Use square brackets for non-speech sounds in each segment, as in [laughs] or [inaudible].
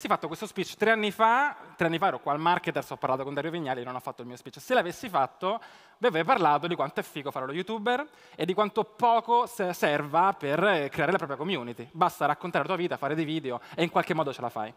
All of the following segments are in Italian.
Si è fatto questo speech tre anni fa, tre anni fa ero qua al marketer, ho parlato con Dario Vignali e non ho fatto il mio speech. Se l'avessi fatto, vi avrei parlato di quanto è figo fare lo youtuber e di quanto poco serva per eh, creare la propria community. Basta raccontare la tua vita, fare dei video e in qualche modo ce la fai.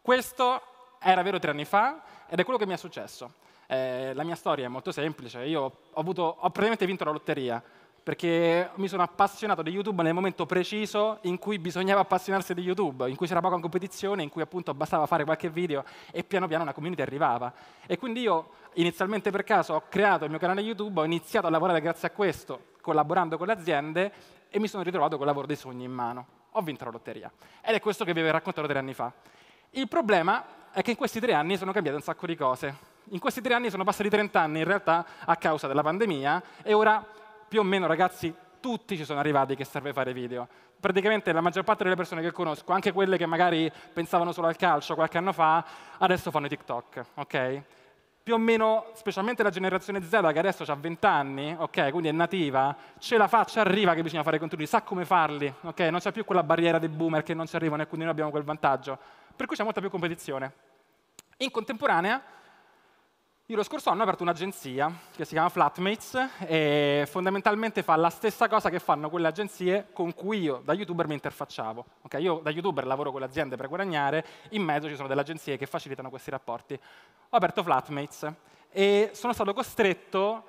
Questo era vero tre anni fa ed è quello che mi è successo. Eh, la mia storia è molto semplice, io ho, avuto, ho praticamente vinto la lotteria, perché mi sono appassionato di YouTube nel momento preciso in cui bisognava appassionarsi di YouTube, in cui c'era poca competizione, in cui appunto bastava fare qualche video e piano piano una community arrivava. E quindi io inizialmente per caso ho creato il mio canale YouTube, ho iniziato a lavorare grazie a questo, collaborando con le aziende e mi sono ritrovato col lavoro dei sogni in mano. Ho vinto la lotteria. Ed è questo che vi avevo raccontato tre anni fa. Il problema è che in questi tre anni sono cambiate un sacco di cose. In questi tre anni sono passati 30 anni in realtà a causa della pandemia e ora più o meno ragazzi tutti ci sono arrivati che serve fare video. Praticamente la maggior parte delle persone che conosco, anche quelle che magari pensavano solo al calcio qualche anno fa, adesso fanno TikTok, ok? Più o meno, specialmente la generazione Z che adesso ha 20 anni, ok, quindi è nativa, ce la fa, ci arriva che bisogna fare contenuti, sa come farli, ok? Non c'è più quella barriera dei boomer che non ci arrivano e quindi noi abbiamo quel vantaggio. Per cui c'è molta più competizione. In contemporanea, io lo scorso anno ho aperto un'agenzia che si chiama Flatmates e fondamentalmente fa la stessa cosa che fanno quelle agenzie con cui io da youtuber mi interfacciavo. Okay? Io da youtuber lavoro con le aziende per guadagnare, in mezzo ci sono delle agenzie che facilitano questi rapporti. Ho aperto Flatmates e sono stato costretto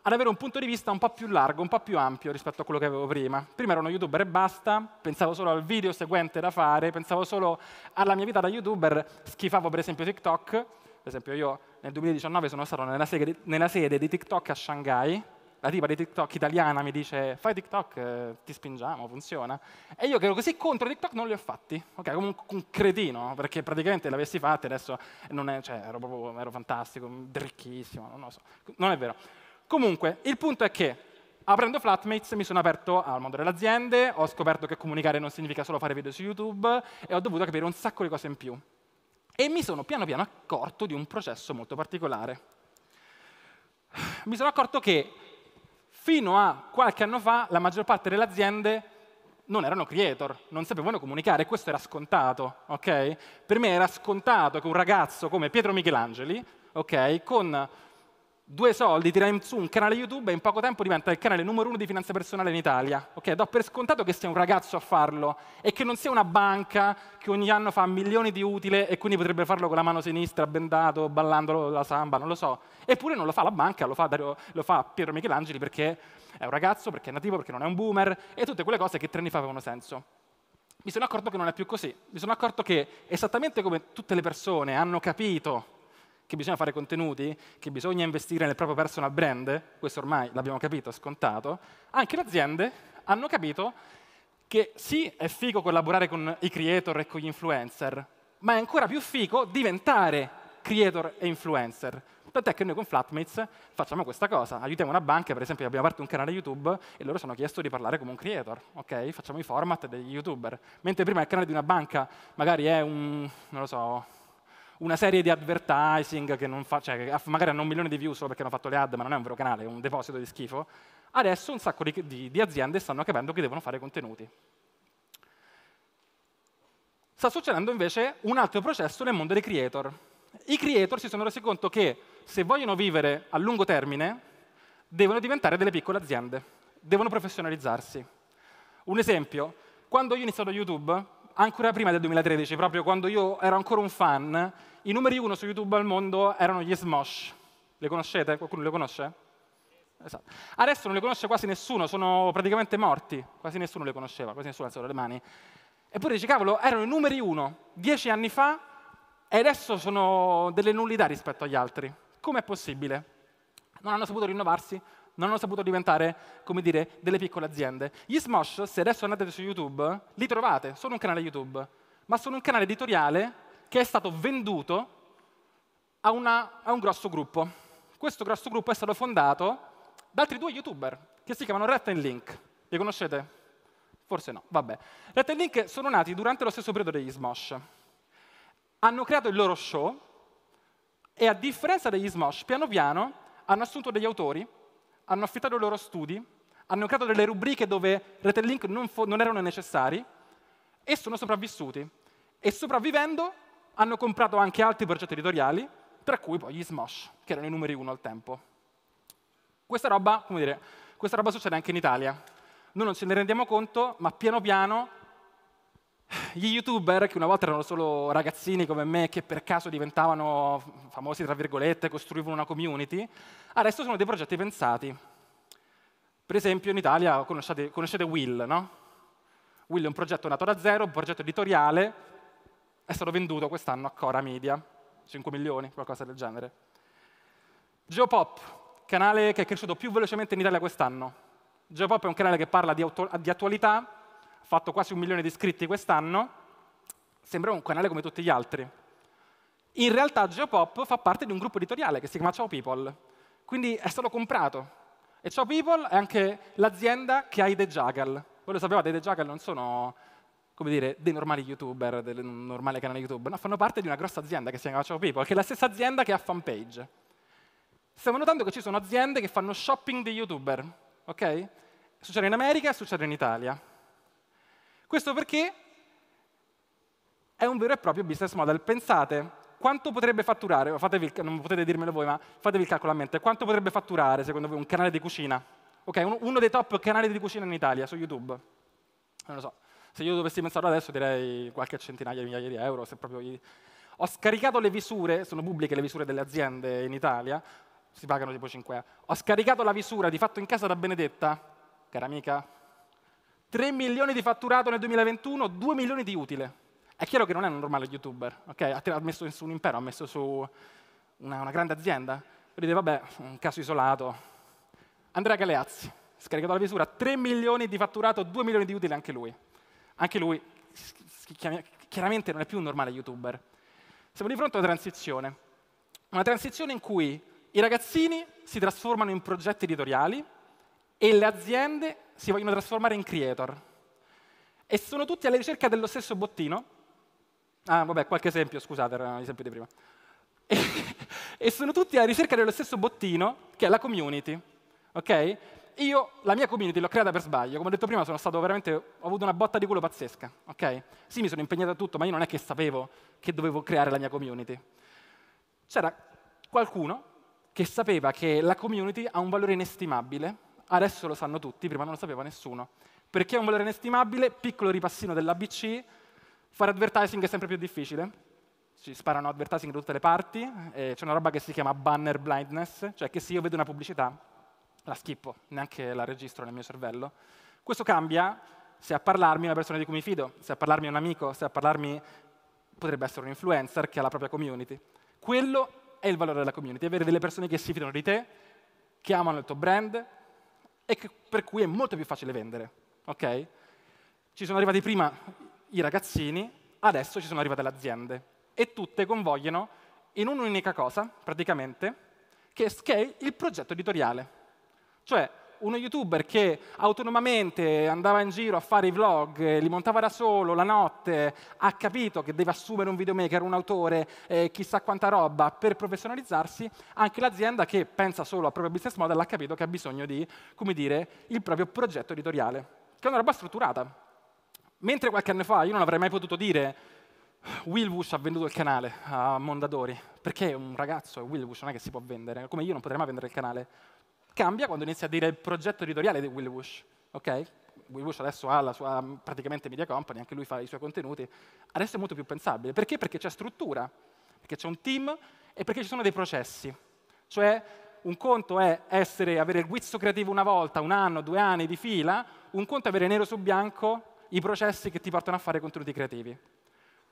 ad avere un punto di vista un po' più largo, un po' più ampio rispetto a quello che avevo prima. Prima ero uno youtuber e basta, pensavo solo al video seguente da fare, pensavo solo alla mia vita da youtuber, schifavo per esempio TikTok, per esempio io nel 2019 sono stato nella sede, nella sede di TikTok a Shanghai, la tipa di TikTok italiana mi dice fai TikTok, eh, ti spingiamo, funziona. E io che ero così contro TikTok non li ho fatti, ok, come un, un cretino, perché praticamente l'avessi fatti adesso non è, cioè, ero, proprio, ero fantastico, ricchissimo, non lo so, non è vero. Comunque, il punto è che aprendo Flatmates mi sono aperto al mondo delle aziende, ho scoperto che comunicare non significa solo fare video su YouTube e ho dovuto capire un sacco di cose in più. E mi sono piano piano accorto di un processo molto particolare. Mi sono accorto che fino a qualche anno fa la maggior parte delle aziende non erano creator, non sapevano comunicare, questo era scontato, ok? Per me era scontato che un ragazzo come Pietro Michelangeli, ok, con due soldi, tirai su un canale YouTube e in poco tempo diventa il canale numero uno di finanza personale in Italia. Ok, do per scontato che sia un ragazzo a farlo e che non sia una banca che ogni anno fa milioni di utile e quindi potrebbe farlo con la mano sinistra, bendato, ballando la samba, non lo so. Eppure non lo fa la banca, lo fa, Dario, lo fa Piero Michelangeli perché è un ragazzo, perché è nativo, perché non è un boomer e tutte quelle cose che tre anni fa avevano senso. Mi sono accorto che non è più così. Mi sono accorto che esattamente come tutte le persone hanno capito che bisogna fare contenuti, che bisogna investire nel proprio personal brand, questo ormai l'abbiamo capito, è scontato, anche le aziende hanno capito che sì, è figo collaborare con i creator e con gli influencer, ma è ancora più figo diventare creator e influencer. Tant'è che noi con Flatmates facciamo questa cosa. Aiutiamo una banca, per esempio abbiamo aperto un canale YouTube e loro ci hanno chiesto di parlare come un creator, ok? Facciamo i format degli youtuber. Mentre prima il canale di una banca magari è un, non lo so, una serie di advertising che non fa, cioè, magari hanno un milione di views solo perché hanno fatto le ad, ma non è un vero canale, è un deposito di schifo, adesso un sacco di, di, di aziende stanno capendo che devono fare contenuti. Sta succedendo invece un altro processo nel mondo dei creator. I creator si sono resi conto che se vogliono vivere a lungo termine, devono diventare delle piccole aziende, devono professionalizzarsi. Un esempio, quando io ho iniziato YouTube, ancora prima del 2013, proprio quando io ero ancora un fan, i numeri uno su YouTube al mondo erano gli Smosh. Le conoscete? Qualcuno le conosce? Esatto. Adesso non le conosce quasi nessuno, sono praticamente morti. Quasi nessuno le conosceva, quasi nessuno alzava le mani. Eppure dice, cavolo, erano i numeri uno dieci anni fa e adesso sono delle nullità rispetto agli altri. Com'è possibile? Non hanno saputo rinnovarsi, non hanno saputo diventare, come dire, delle piccole aziende. Gli Smosh, se adesso andate su YouTube, li trovate, sono un canale YouTube, ma sono un canale editoriale che è stato venduto a, una, a un grosso gruppo. Questo grosso gruppo è stato fondato da altri due youtuber che si chiamano Red and Link. Li conoscete? Forse no, vabbè. Red and Link sono nati durante lo stesso periodo degli Smosh. Hanno creato il loro show e a differenza degli Smosh, piano piano hanno assunto degli autori hanno affittato i loro studi, hanno creato delle rubriche dove rete link non, non erano necessari e sono sopravvissuti. E sopravvivendo hanno comprato anche altri progetti editoriali, tra cui poi gli Smosh, che erano i numeri uno al tempo. Questa roba, come dire, questa roba succede anche in Italia. Noi non ce ne rendiamo conto, ma piano piano gli youtuber, che una volta erano solo ragazzini come me, che per caso diventavano famosi, tra virgolette, costruivano una community, adesso sono dei progetti pensati. Per esempio in Italia conoscete, conoscete Will, no? Will è un progetto nato da zero, un progetto editoriale, è stato venduto quest'anno a Cora Media, 5 milioni, qualcosa del genere. Geopop, canale che è cresciuto più velocemente in Italia quest'anno. Geopop è un canale che parla di, di attualità, fatto quasi un milione di iscritti quest'anno, sembra un canale come tutti gli altri. In realtà Geopop fa parte di un gruppo editoriale che si chiama Ciao People, quindi è stato comprato. E Ciao People è anche l'azienda che ha i The Juggle. Voi lo sapevate, i The Juggle non sono come dire, dei normali youtuber, del normale canale YouTube, no, fanno parte di una grossa azienda che si chiama Ciao People, che è la stessa azienda che ha fanpage. Stiamo notando che ci sono aziende che fanno shopping di youtuber, ok? Succede in America e succede in Italia. Questo perché è un vero e proprio business model. Pensate quanto potrebbe fatturare, fatevi, non potete dirmelo voi, ma fatevi il calcolo a mente, quanto potrebbe fatturare secondo voi un canale di cucina? Ok, uno, uno dei top canali di cucina in Italia su YouTube. Non lo so, se io dovessi pensarlo adesso direi qualche centinaia di migliaia di euro, se proprio... Gli... Ho scaricato le visure, sono pubbliche le visure delle aziende in Italia, si pagano tipo 5 euro. Ho scaricato la visura di fatto in casa da Benedetta, cara amica, 3 milioni di fatturato nel 2021, 2 milioni di utile. È chiaro che non è un normale youtuber, ok? Ha messo su un impero, ha messo su una, una grande azienda. Vedete, vabbè, un caso isolato. Andrea Galeazzi, scaricato la misura, 3 milioni di fatturato, 2 milioni di utile anche lui. Anche lui chiaramente non è più un normale youtuber. Siamo di fronte a una transizione. Una transizione in cui i ragazzini si trasformano in progetti editoriali, e le aziende si vogliono trasformare in creator. E sono tutti alla ricerca dello stesso bottino. Ah, vabbè, qualche esempio, scusate, era l'esempio di prima. [laughs] E, sono tutti alla ricerca dello stesso bottino, che è la community. Ok? Io la mia community l'ho creata per sbaglio, come ho detto prima sono stato veramente, ho avuto una botta di culo pazzesca, ok? Sì, mi sono impegnato a tutto, ma io non è che sapevo che dovevo creare la mia community. C'era qualcuno che sapeva che la community ha un valore inestimabile Adesso lo sanno tutti, prima non lo sapeva nessuno. Perché è un valore inestimabile, piccolo ripassino dell'ABC, fare advertising è sempre più difficile. Ci sparano advertising da tutte le parti, c'è una roba che si chiama banner blindness, cioè che se io vedo una pubblicità la schippo, neanche la registro nel mio cervello. Questo cambia se a parlarmi è una persona di cui mi fido, se a parlarmi è un amico, se a parlarmi potrebbe essere un influencer che ha la propria community. Quello è il valore della community, avere delle persone che si fidano di te, che amano il tuo brand, e che, per cui è molto più facile vendere. Ok? Ci sono arrivati prima i ragazzini, adesso ci sono arrivate le aziende e tutte convogliono in un'unica cosa, praticamente, che è il progetto editoriale. Cioè, uno youtuber che autonomamente andava in giro a fare i vlog, eh, li montava da solo la notte, ha capito che deve assumere un videomaker, un autore, eh, chissà quanta roba per professionalizzarsi, anche l'azienda che pensa solo al proprio business model ha capito che ha bisogno di, come dire, il proprio progetto editoriale, che è una roba strutturata. Mentre qualche anno fa io non avrei mai potuto dire Will Wush ha venduto il canale a Mondadori, perché un ragazzo è Will Wush, non è che si può vendere, come io non potrei mai vendere il canale Cambia quando inizia a dire il progetto editoriale di Will Wush, ok? Will Wush adesso ha la sua mm, praticamente media company, anche lui fa i suoi contenuti, adesso è molto più pensabile. Perché? Perché c'è struttura, perché c'è un team e perché ci sono dei processi. Cioè, un conto è essere, avere il guizzo creativo una volta, un anno, due anni di fila, un conto è avere nero su bianco i processi che ti portano a fare contenuti creativi.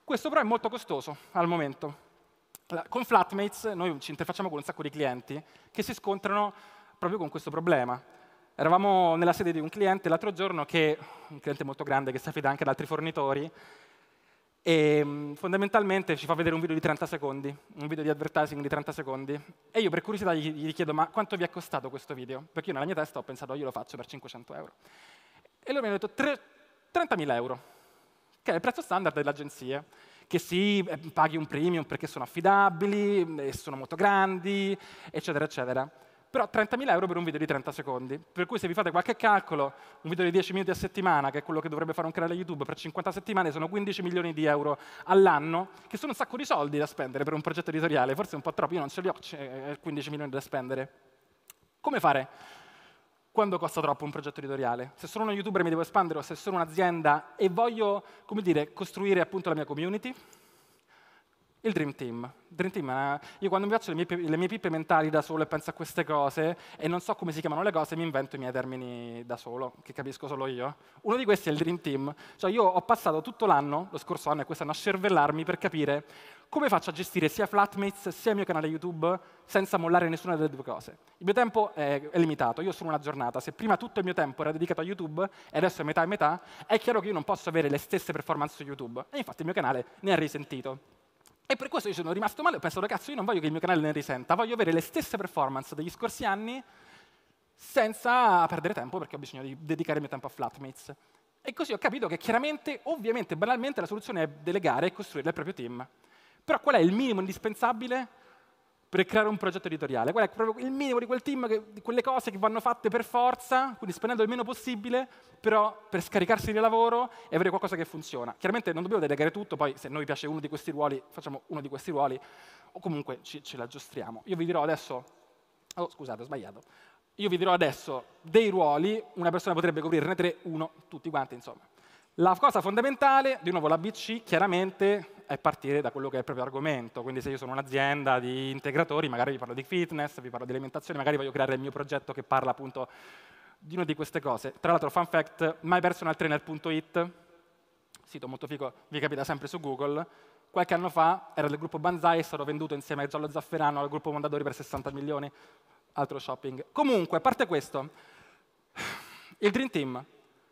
Questo però è molto costoso al momento. Con Flatmates noi ci interfacciamo con un sacco di clienti che si scontrano proprio con questo problema. Eravamo nella sede di un cliente l'altro giorno, che, un cliente molto grande che si affida anche ad altri fornitori, e ehm, fondamentalmente ci fa vedere un video di 30 secondi, un video di advertising di 30 secondi. E io per curiosità gli, chiedo, ma quanto vi è costato questo video? Perché io nella mia testa ho pensato, io lo faccio per 500 euro. E loro mi hanno detto 30.000 euro, che è il prezzo standard dell'agenzia, che sì, eh, paghi un premium perché sono affidabili, mm, e sono molto grandi, eccetera, eccetera. Però 30.000 euro per un video di 30 secondi. Per cui se vi fate qualche calcolo, un video di 10 minuti a settimana, che è quello che dovrebbe fare un canale YouTube, per 50 settimane sono 15 milioni di euro all'anno, che sono un sacco di soldi da spendere per un progetto editoriale, forse un po' troppo, io non ce li ho 15 eh, milioni da spendere. Come fare? Quando costa troppo un progetto editoriale? Se sono uno youtuber mi devo espandere o se sono un'azienda e voglio, come dire, costruire appunto la mia community? il Dream Team. Dream Team una... Eh, io quando mi faccio le mie, le mie pippe mentali da solo e penso a queste cose e non so come si chiamano le cose, mi invento i miei termini da solo, che capisco solo io. Uno di questi è il Dream Team. Cioè io ho passato tutto l'anno, lo scorso anno e quest'anno, a cervellarmi per capire come faccio a gestire sia Flatmates sia il mio canale YouTube senza mollare nessuna delle due cose. Il mio tempo è, è limitato, io sono una giornata. Se prima tutto il mio tempo era dedicato a YouTube e adesso è metà e metà, è chiaro che io non posso avere le stesse performance su YouTube. E infatti il mio canale ne ha risentito. E per questo io sono rimasto male, ho pensato ragazzi io non voglio che il mio canale ne risenta, voglio avere le stesse performance degli scorsi anni senza perdere tempo perché ho bisogno di dedicare il mio tempo a Flatmates. E così ho capito che chiaramente, ovviamente, banalmente la soluzione è delegare e costruire il proprio team. Però qual è il minimo indispensabile per creare un progetto editoriale. Quello è proprio il minimo di quel team, che, di quelle cose che vanno fatte per forza, quindi spendendo il meno possibile, però per scaricarsi di lavoro e avere qualcosa che funziona. Chiaramente non dobbiamo delegare tutto, poi se a noi piace uno di questi ruoli, facciamo uno di questi ruoli, o comunque ci, ce l'aggiustiamo. Io vi dirò adesso, oh scusate ho sbagliato, io vi dirò adesso dei ruoli, una persona potrebbe coprirne tre, uno, tutti quanti insomma. La cosa fondamentale, di nuovo la BC, chiaramente è partire da quello che è il proprio argomento. Quindi se io sono un'azienda di integratori, magari vi parlo di fitness, vi parlo di alimentazione, magari voglio creare il mio progetto che parla appunto di una di queste cose. Tra l'altro, fun fact, mypersonaltrainer.it, sito molto figo, vi capita sempre su Google, qualche anno fa era del gruppo Banzai, è stato venduto insieme a Giallo Zafferano al gruppo Mondadori per 60 milioni, altro shopping. Comunque, a parte questo, il Dream Team,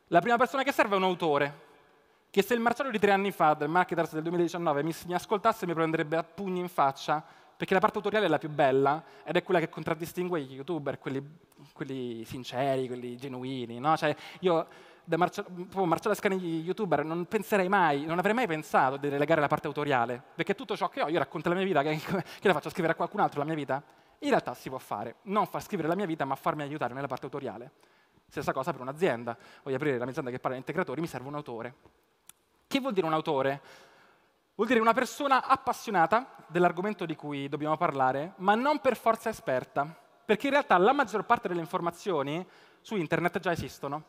la prima persona che serve è un autore, che se il Marcello di tre anni fa, del marketers del 2019, mi, mi ascoltasse mi prenderebbe a pugni in faccia, perché la parte autoriale è la più bella ed è quella che contraddistingue gli youtuber, quelli, quelli sinceri, quelli genuini, no? Cioè, io da Marcello, Marcello Scani youtuber non penserei mai, non avrei mai pensato di relegare la parte autoriale, perché tutto ciò che ho, io racconto la mia vita, che, [laughs] che la faccio scrivere a qualcun altro la mia vita, in realtà si può fare, non far scrivere la mia vita, ma farmi aiutare nella parte autoriale. Stessa cosa per un'azienda, voglio aprire la mia azienda che parla di integratori, mi serve un autore che vuol dire un autore? Vuol dire una persona appassionata dell'argomento di cui dobbiamo parlare, ma non per forza esperta, perché in realtà la maggior parte delle informazioni su internet già esistono.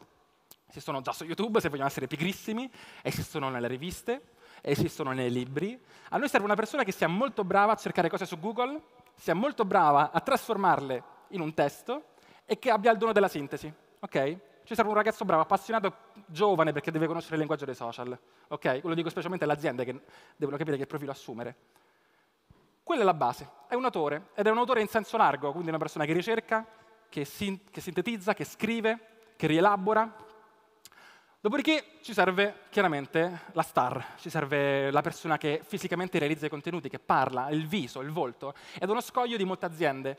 Esistono già su YouTube, se vogliamo essere pigrissimi, esistono nelle riviste, esistono nei libri. A noi serve una persona che sia molto brava a cercare cose su Google, sia molto brava a trasformarle in un testo e che abbia il dono della sintesi. Ok? Ci serve un ragazzo bravo, appassionato giovane perché deve conoscere il linguaggio dei social, ok? Lo dico specialmente alle aziende che devono capire che profilo assumere. Quella è la base, è un autore, ed è un autore in senso largo, quindi è una persona che ricerca, che, sin- che sintetizza, che scrive, che rielabora. Dopodiché ci serve chiaramente la star, ci serve la persona che fisicamente realizza i contenuti, che parla, il viso, il volto, ed è uno scoglio di molte aziende,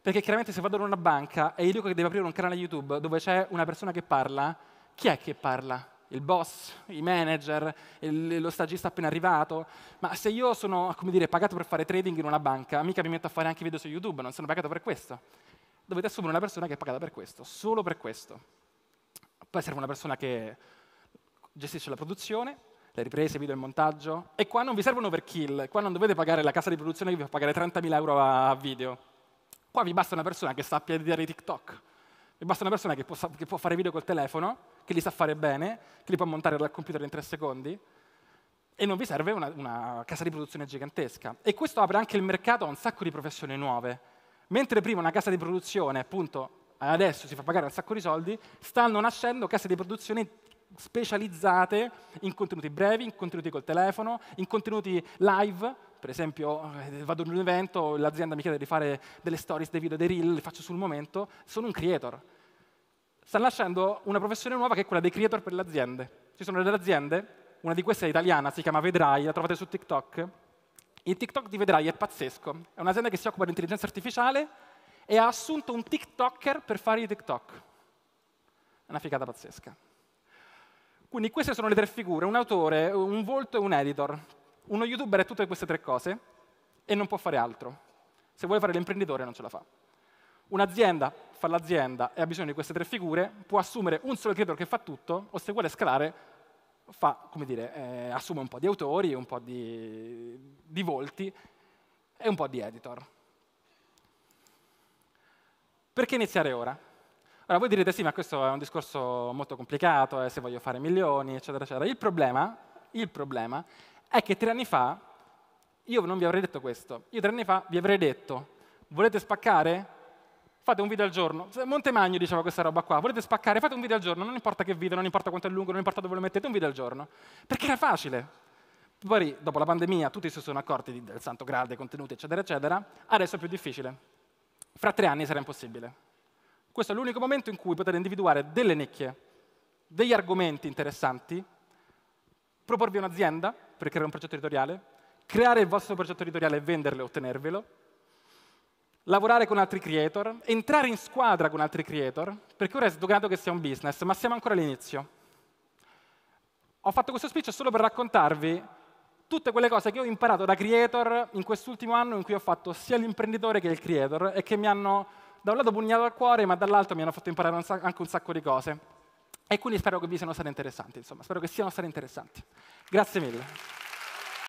perché chiaramente se vado in una banca e gli dico che deve aprire un canale YouTube dove c'è una persona che parla, chi è che parla? Il boss, i manager, il, lo stagista appena arrivato? Ma se io sono, come dire, pagato per fare trading in una banca, mica mi metto a fare anche video su YouTube, non sono pagato per questo. Dovete assumere una persona che è pagata per questo, solo per questo. Poi serve una persona che gestisce la produzione, le riprese, il video e montaggio. E qua non vi serve un overkill, qua non dovete pagare la casa di produzione che vi fa pagare 30.000 euro a video. Qua vi basta una persona che sta a sappia editare TikTok, e basta una persona che, possa, che può fare video col telefono, che li sa fare bene, che li può montare dal computer in tre secondi, e non vi serve una, una, casa di produzione gigantesca. E questo apre anche il mercato a un sacco di professioni nuove. Mentre prima una casa di produzione, appunto, adesso si fa pagare un sacco di soldi, stanno nascendo case di produzione specializzate in contenuti brevi, in contenuti col telefono, in contenuti live, per esempio, eh, vado in un evento, l'azienda mi chiede di fare delle stories, dei video, dei reel, li faccio sul momento, sono un creator. Sta nascendo una professione nuova che è quella dei creator per le aziende. Ci sono delle aziende, una di queste è italiana, si chiama Vedrai, la trovate su TikTok. Il TikTok di Vedrai è pazzesco. È un'azienda che si occupa di intelligenza artificiale e ha assunto un TikToker per fare i TikTok. È una figata pazzesca. Quindi queste sono le tre figure, un autore, un volto e un editor. Uno youtuber è tutte queste tre cose e non può fare altro. Se vuole fare l'imprenditore non ce la fa. Un'azienda fa l'azienda e ha bisogno di queste tre figure, può assumere un solo creator che fa tutto o se vuole scalare fa, dire, eh, assume un po' di autori, un po' di, di volti e un po' di editor. Perché iniziare ora? Allora, voi direte sì, ma questo è un discorso molto complicato, eh, se voglio fare milioni, eccetera, eccetera. Il problema, il problema è che tre anni fa io non vi avrei detto questo. Io tre anni fa vi avrei detto, volete spaccare? Fate un video al giorno. Montemagno diceva questa roba qua, volete spaccare? Fate un video al giorno, non importa che video, non importa quanto è lungo, non importa dove lo mettete, un video al giorno. Perché era facile. Poi, dopo la pandemia, tutti si sono accorti del santo grado, dei contenuti, eccetera, eccetera. Adesso è più difficile. Fra tre anni sarà impossibile. Questo è l'unico momento in cui potete individuare delle nicchie, degli argomenti interessanti, proporvi un'azienda per creare un progetto editoriale, creare il vostro progetto editoriale e venderlo e ottenervelo, lavorare con altri creator, entrare in squadra con altri creator, perché ora è sdoganato che sia un business, ma siamo ancora all'inizio. Ho fatto questo speech solo per raccontarvi tutte quelle cose che ho imparato da creator in quest'ultimo anno in cui ho fatto sia l'imprenditore che il creator e che mi hanno da un lato pugnato al cuore, ma dall'altro mi hanno fatto imparare anche un sacco di cose. E quindi spero che vi siano state interessanti, insomma, spero che siano state interessanti. Grazie mille.